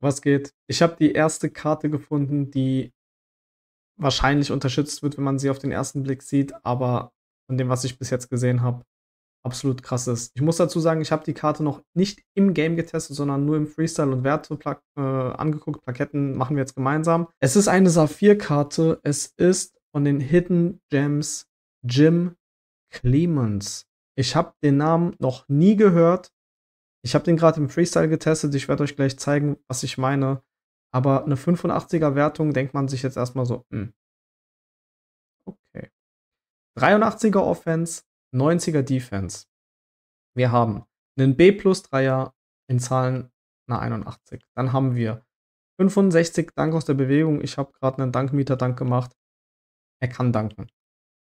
Was geht? Ich habe die erste Karte gefunden, die wahrscheinlich unterstützt wird, wenn man sie auf den ersten Blick sieht, aber von dem, was ich bis jetzt gesehen habe, absolut krass ist. Ich muss dazu sagen, ich habe die Karte noch nicht im Game getestet, sondern nur im Freestyle und Werte Pla äh, angeguckt. Plaketten machen wir jetzt gemeinsam. Es ist eine Saphir-Karte. Es ist von den Hidden Gems Jim Clemens. Ich habe den Namen noch nie gehört. Ich habe den gerade im Freestyle getestet. Ich werde euch gleich zeigen, was ich meine. Aber eine 85er Wertung denkt man sich jetzt erstmal so, mh. Hm. Okay. 83er Offense, 90er Defense. Wir haben einen B plus 3er in Zahlen eine 81. Dann haben wir 65 Dank aus der Bewegung. Ich habe gerade einen Dankmieter-Dank gemacht. Er kann danken.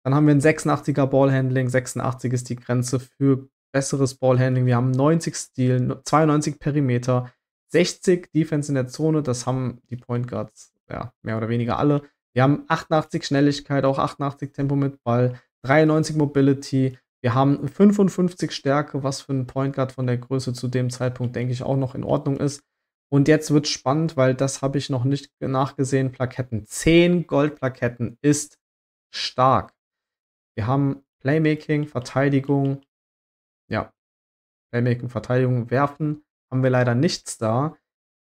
Dann haben wir ein 86er Ballhandling. 86 ist die Grenze für besseres Ballhandling. Wir haben 90 Stil, 92 Perimeter, 60 Defense in der Zone. Das haben die Point Guards ja, mehr oder weniger alle. Wir haben 88 Schnelligkeit, auch 88 Tempo mit Ball, 93 Mobility. Wir haben 55 Stärke, was für einen Point Guard von der Größe zu dem Zeitpunkt, denke ich, auch noch in Ordnung ist. Und jetzt wird spannend, weil das habe ich noch nicht nachgesehen. Plaketten. 10 Goldplaketten ist stark. Wir haben Playmaking, Verteidigung, ja, Playmaking, Verteidigung, Werfen haben wir leider nichts da.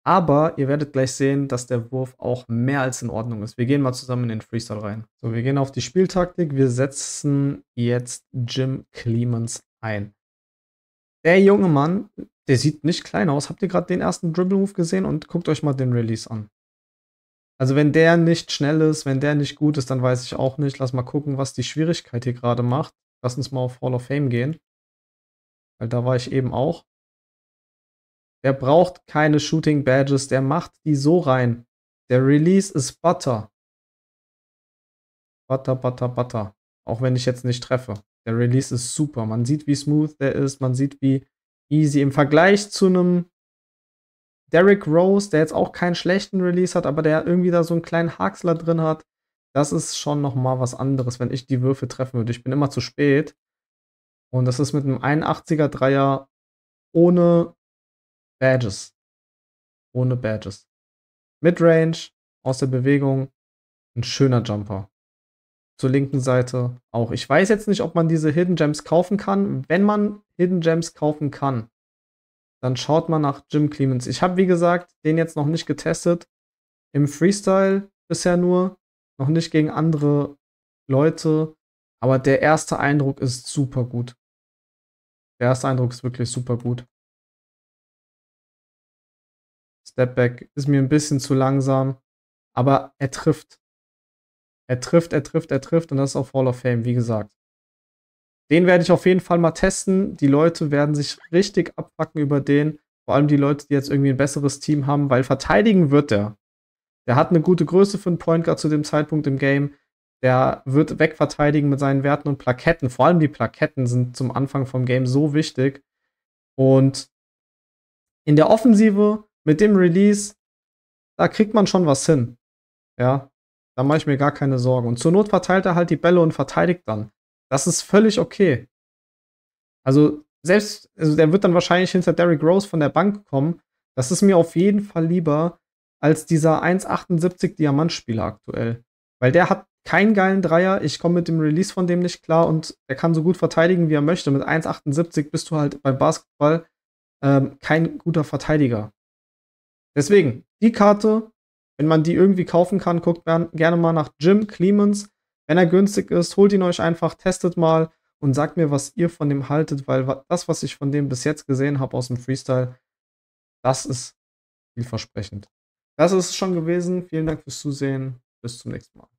Aber ihr werdet gleich sehen, dass der Wurf auch mehr als in Ordnung ist. Wir gehen mal zusammen in den Freestyle rein. So, wir gehen auf die Spieltaktik. Wir setzen jetzt Jim Clemens ein. Der junge Mann, der sieht nicht klein aus. Habt ihr gerade den ersten Dribble-Move gesehen? Und guckt euch mal den Release an. Also wenn der nicht schnell ist, wenn der nicht gut ist, dann weiß ich auch nicht. Lass mal gucken, was die Schwierigkeit hier gerade macht. Lass uns mal auf Hall of Fame gehen. Weil da war ich eben auch. Der braucht keine Shooting Badges, der macht die so rein. Der Release ist Butter. Butter, Butter, Butter. Auch wenn ich jetzt nicht treffe. Der Release ist super. Man sieht, wie smooth der ist. Man sieht, wie easy. Im Vergleich zu einem Derrick Rose, der jetzt auch keinen schlechten Release hat, aber der irgendwie da so einen kleinen Haxler drin hat. Das ist schon nochmal was anderes, wenn ich die Würfe treffen würde. Ich bin immer zu spät. Und das ist mit einem 81er Dreier ohne Badges. Ohne Badges. Midrange, aus der Bewegung, ein schöner Jumper. Zur linken Seite auch. Ich weiß jetzt nicht, ob man diese Hidden Gems kaufen kann. Wenn man Hidden Gems kaufen kann, dann schaut man nach Jim Clemens. Ich habe, wie gesagt, den jetzt noch nicht getestet. Im Freestyle bisher nur. Noch nicht gegen andere Leute. Aber der erste Eindruck ist super gut. Der erste Eindruck ist wirklich super gut. Stepback ist mir ein bisschen zu langsam, aber er trifft. Er trifft, er trifft, er trifft und das ist auch Hall of Fame, wie gesagt. Den werde ich auf jeden Fall mal testen. Die Leute werden sich richtig abpacken über den. Vor allem die Leute, die jetzt irgendwie ein besseres Team haben, weil verteidigen wird er. Der hat eine gute Größe für einen Point Guard zu dem Zeitpunkt im Game. Der wird wegverteidigen mit seinen Werten und Plaketten. Vor allem die Plaketten sind zum Anfang vom Game so wichtig. Und in der Offensive mit dem Release, da kriegt man schon was hin. Ja, da mache ich mir gar keine Sorgen. Und zur Not verteilt er halt die Bälle und verteidigt dann. Das ist völlig okay. Also selbst, also der wird dann wahrscheinlich hinter Derrick Rose von der Bank kommen. Das ist mir auf jeden Fall lieber als dieser 1,78 Diamantspieler aktuell. Weil der hat keinen geilen Dreier. Ich komme mit dem Release von dem nicht klar und er kann so gut verteidigen, wie er möchte. Mit 1,78 bist du halt beim Basketball ähm, kein guter Verteidiger. Deswegen, die Karte, wenn man die irgendwie kaufen kann, guckt gerne mal nach Jim Clemens. Wenn er günstig ist, holt ihn euch einfach, testet mal und sagt mir, was ihr von dem haltet, weil das, was ich von dem bis jetzt gesehen habe aus dem Freestyle, das ist vielversprechend. Das ist es schon gewesen. Vielen Dank fürs Zusehen. Bis zum nächsten Mal.